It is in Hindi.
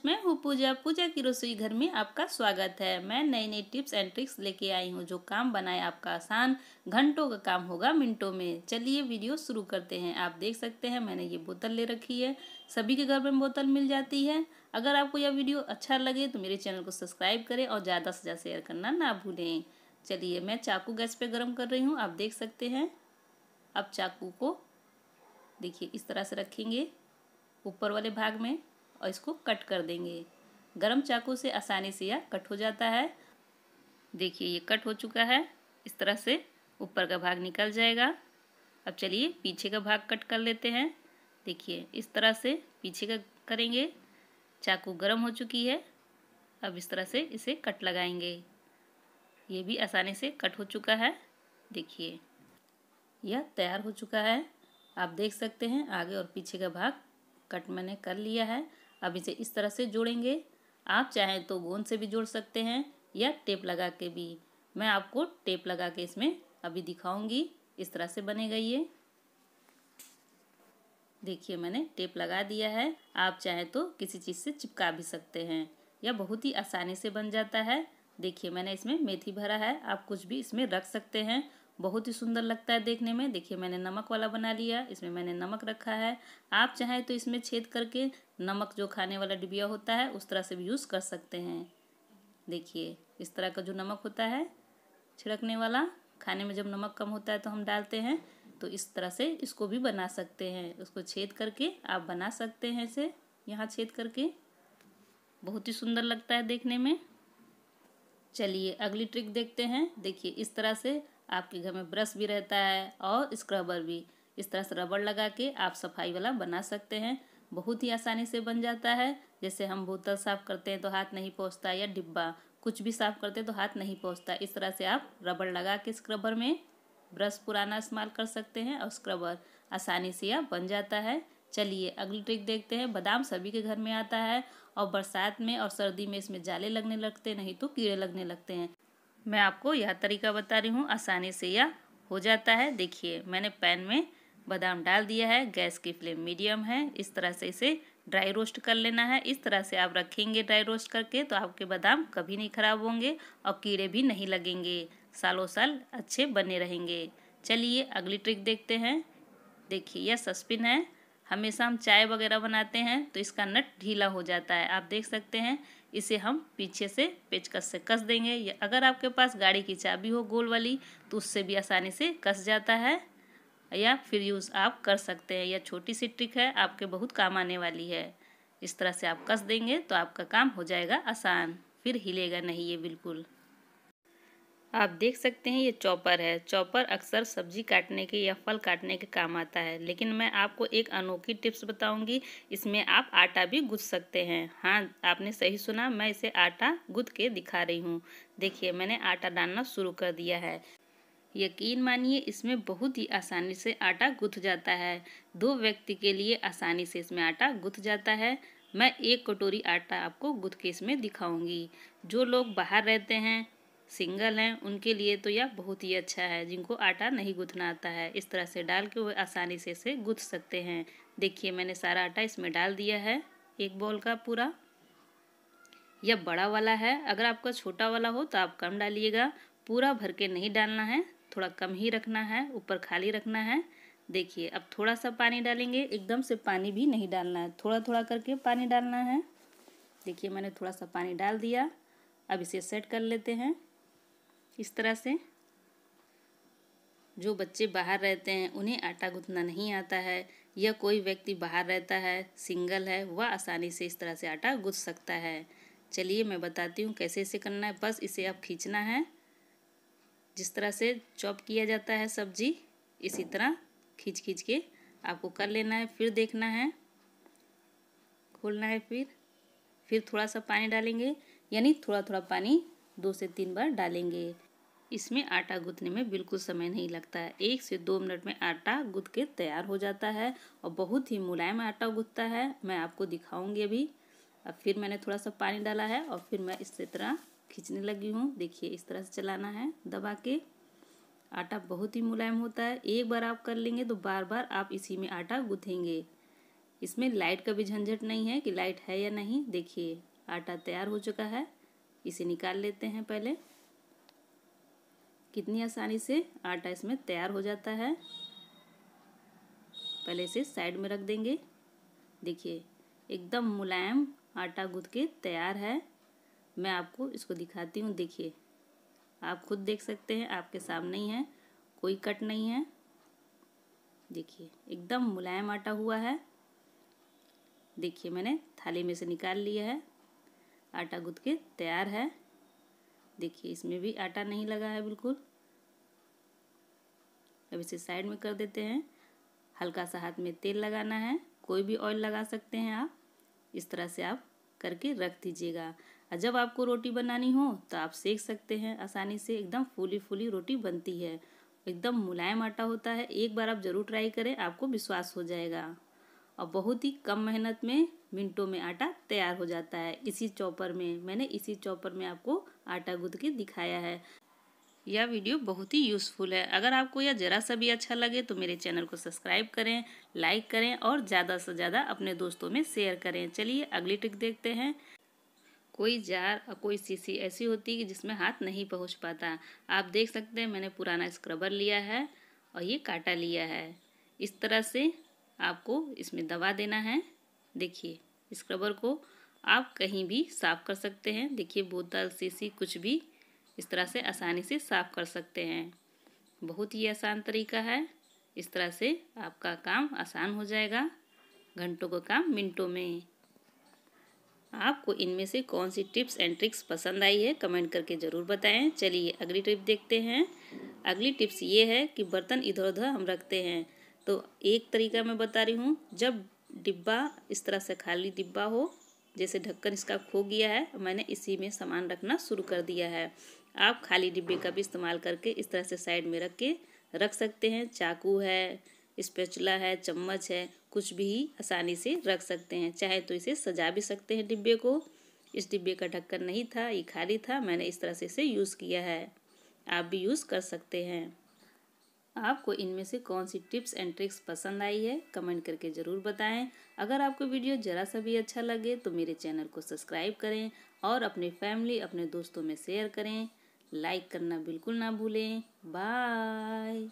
फ्रेंड्स मैं हूँ पूजा पूजा की रसोई घर में आपका स्वागत है मैं नई नई टिप्स एंड ट्रिक्स लेके आई हूँ जो काम बनाए आपका आसान घंटों का काम होगा मिनटों में चलिए वीडियो शुरू करते हैं आप देख सकते हैं मैंने ये बोतल ले रखी है सभी के घर में बोतल मिल जाती है अगर आपको यह वीडियो अच्छा लगे तो मेरे चैनल को सब्सक्राइब करें और ज़्यादा से ज़्यादा शेयर करना ना भूलें चलिए मैं चाकू गैस पर गर्म कर रही हूँ आप देख सकते हैं अब चाकू को देखिए इस तरह से रखेंगे ऊपर वाले भाग में और इसको कट कर देंगे गरम चाकू से आसानी से यह कट हो जाता है देखिए ये कट हो चुका है इस तरह से ऊपर का भाग निकल जाएगा अब चलिए पीछे का भाग कट कर लेते हैं देखिए इस तरह से पीछे का करेंगे चाकू गर्म हो चुकी है अब इस तरह से इसे कट लगाएंगे ये भी आसानी से कट हो चुका है देखिए यह तैयार हो चुका है आप देख सकते हैं आगे और पीछे का भाग कट मैंने कर लिया है अब इसे इस तरह से जोड़ेंगे आप चाहें तो गोंद से भी जोड़ सकते हैं या टेप लगा के भी मैं आपको टेप लगा के इसमें अभी दिखाऊंगी इस तरह से बनेगा ये देखिए मैंने टेप लगा दिया है आप चाहे तो किसी चीज़ से चिपका भी सकते हैं यह बहुत ही आसानी से बन जाता है देखिए मैंने इसमें मेथी भरा है आप कुछ भी इसमें रख सकते हैं बहुत ही सुंदर लगता है देखने में देखिए मैंने नमक वाला बना लिया इसमें मैंने नमक रखा है आप चाहें तो इसमें छेद करके नमक जो खाने वाला डिबिया होता है उस तरह से भी यूज़ कर सकते हैं देखिए इस तरह का जो नमक होता है छिड़कने वाला खाने में जब नमक कम होता है तो हम डालते हैं तो इस तरह से इसको भी बना सकते हैं उसको छेद करके आप बना सकते हैं इसे यहाँ छेद करके बहुत ही सुंदर लगता है देखने में चलिए अगली ट्रिक देखते हैं देखिए इस तरह से आपके घर में ब्रश भी रहता है और स्क्रबर भी इस तरह से रबड़ लगा के आप सफाई वाला बना सकते हैं बहुत ही आसानी से बन जाता है जैसे हम बोतल साफ़ करते हैं तो हाथ नहीं पहुँचता या डिब्बा कुछ भी साफ़ करते हैं तो हाथ नहीं पहुँचता इस तरह से आप रबड़ लगा के स्क्रबर में ब्रश पुराना इस्तेमाल कर सकते हैं और स्क्रबर आसानी से यह बन जाता है चलिए अगली ट्रिक देखते हैं बादाम सभी के घर में आता है और बरसात में और सर्दी में इसमें जाले लगने लगते हैं नहीं तो कीड़े लगने लगते हैं मैं आपको यह तरीका बता रही हूँ आसानी से यह हो जाता है देखिए मैंने पैन में बादाम डाल दिया है गैस की फ्लेम मीडियम है इस तरह से इसे ड्राई रोस्ट कर लेना है इस तरह से आप रखेंगे ड्राई रोस्ट करके तो आपके बादाम कभी नहीं खराब होंगे और कीड़े भी नहीं लगेंगे सालों साल अच्छे बने रहेंगे चलिए अगली ट्रिक देखते हैं देखिए यह सस्पिन है हमेशा हम चाय वगैरह बनाते हैं तो इसका नट ढीला हो जाता है आप देख सकते हैं इसे हम पीछे से पेचकस से कस देंगे या अगर आपके पास गाड़ी की चाबी हो गोल वाली तो उससे भी आसानी से कस जाता है या फिर यूज़ आप कर सकते हैं यह छोटी सी ट्रिक है आपके बहुत काम आने वाली है इस तरह से आप कस देंगे तो आपका काम हो जाएगा आसान फिर हिलेगा नहीं ये बिल्कुल आप देख सकते हैं ये चॉपर है चॉपर अक्सर सब्जी काटने के या फल काटने के काम आता है लेकिन मैं आपको एक अनोखी टिप्स बताऊंगी इसमें आप आटा भी गूँध सकते हैं हाँ आपने सही सुना मैं इसे आटा गूँध के दिखा रही हूँ देखिए मैंने आटा डालना शुरू कर दिया है यकीन मानिए इसमें बहुत ही आसानी से आटा गूँथ जाता है दो व्यक्ति के लिए आसानी से इसमें आटा गूँथ जाता है मैं एक कटोरी आटा आपको गुथ के इसमें दिखाऊंगी जो लोग बाहर रहते हैं सिंगल हैं उनके लिए तो यह बहुत ही अच्छा है जिनको आटा नहीं गुथना आता है इस तरह से डाल के वो आसानी से इसे गुथ सकते हैं देखिए मैंने सारा आटा इसमें डाल दिया है एक बॉल का पूरा यह बड़ा वाला है अगर आपका छोटा वाला हो तो आप कम डालिएगा पूरा भर के नहीं डालना है थोड़ा कम ही रखना है ऊपर खाली रखना है देखिए अब थोड़ा सा पानी डालेंगे एकदम से पानी भी नहीं डालना है थोड़ा थोड़ा करके पानी डालना है देखिए मैंने थोड़ा सा पानी डाल दिया अब इसे सेट कर लेते हैं इस तरह से जो बच्चे बाहर रहते हैं उन्हें आटा गूँथना नहीं आता है या कोई व्यक्ति बाहर रहता है सिंगल है वह आसानी से इस तरह से आटा गूँथ सकता है चलिए मैं बताती हूँ कैसे इसे करना है बस इसे अब खींचना है जिस तरह से चॉप किया जाता है सब्जी इसी तरह खींच खींच के आपको कर लेना है फिर देखना है खोलना है फिर फिर थोड़ा सा पानी डालेंगे यानी थोड़ा थोड़ा पानी दो से तीन बार डालेंगे इसमें आटा गूंथने में बिल्कुल समय नहीं लगता है एक से दो मिनट में आटा गूंथ के तैयार हो जाता है और बहुत ही मुलायम आटा गूंथता है मैं आपको दिखाऊंगी अभी अब फिर मैंने थोड़ा सा पानी डाला है और फिर मैं इस तरह खींचने लगी हूँ देखिए इस तरह से चलाना है दबा के आटा बहुत ही मुलायम होता है एक बार आप कर लेंगे तो बार बार आप इसी में आटा गूँथेंगे इसमें लाइट का भी झंझट नहीं है कि लाइट है या नहीं देखिए आटा तैयार हो चुका है इसे निकाल लेते हैं पहले कितनी आसानी से आटा इसमें तैयार हो जाता है पहले इसे साइड में रख देंगे देखिए एकदम मुलायम आटा गूँध के तैयार है मैं आपको इसको दिखाती हूँ देखिए आप खुद देख सकते हैं आपके सामने ही है कोई कट नहीं है देखिए एकदम मुलायम आटा हुआ है देखिए मैंने थाली में से निकाल लिया है आटा गूँध के तैयार है देखिए इसमें भी आटा नहीं लगा है बिल्कुल अब इसे साइड में कर देते हैं हल्का सा हाथ में तेल लगाना है कोई भी ऑयल लगा सकते हैं आप इस तरह से आप करके रख दीजिएगा और जब आपको रोटी बनानी हो तो आप सेक सकते हैं आसानी से एकदम फूली फूली रोटी बनती है एकदम मुलायम आटा होता है एक बार आप ज़रूर ट्राई करें आपको विश्वास हो जाएगा और बहुत ही कम मेहनत में मिनटों में आटा तैयार हो जाता है इसी चॉपर में मैंने इसी चॉपर में आपको आटा गूंद के दिखाया है यह वीडियो बहुत ही यूज़फुल है अगर आपको यह ज़रा सा भी अच्छा लगे तो मेरे चैनल को सब्सक्राइब करें लाइक करें और ज़्यादा से ज़्यादा अपने दोस्तों में शेयर करें चलिए अगली ट्रिक देखते हैं कोई जार और कोई सीसी ऐसी होती है कि जिसमें हाथ नहीं पहुंच पाता आप देख सकते हैं मैंने पुराना स्क्रबर लिया है और ये काटा लिया है इस तरह से आपको इसमें दबा देना है देखिए स्क्रबर को आप कहीं भी साफ कर सकते हैं देखिए बोतल सीसी कुछ भी इस तरह से आसानी से साफ़ कर सकते हैं बहुत ही आसान तरीका है इस तरह से आपका काम आसान हो जाएगा घंटों का काम मिनटों में आपको इनमें से कौन सी टिप्स एंड ट्रिक्स पसंद आई है कमेंट करके ज़रूर बताएं चलिए अगली टिप देखते हैं अगली टिप्स ये है कि बर्तन इधर उधर हम रखते हैं तो एक तरीका मैं बता रही हूँ जब डिब्बा इस तरह से खाली डिब्बा हो जैसे ढक्कन इसका खो गया है मैंने इसी में सामान रखना शुरू कर दिया है आप खाली डिब्बे का भी इस्तेमाल करके इस तरह से साइड में रख के रख सकते हैं चाकू है स्पेचुला है चम्मच है कुछ भी आसानी से रख सकते हैं चाहे तो इसे सजा भी सकते हैं डिब्बे को इस डिब्बे का ढक्कन नहीं था ये खाली था मैंने इस तरह से इसे यूज़ किया है आप भी यूज़ कर सकते हैं आपको इनमें से कौन सी टिप्स एंड ट्रिक्स पसंद आई है कमेंट करके ज़रूर बताएं अगर आपको वीडियो ज़रा सा भी अच्छा लगे तो मेरे चैनल को सब्सक्राइब करें और अपने फैमिली अपने दोस्तों में शेयर करें लाइक करना बिल्कुल ना भूलें बाय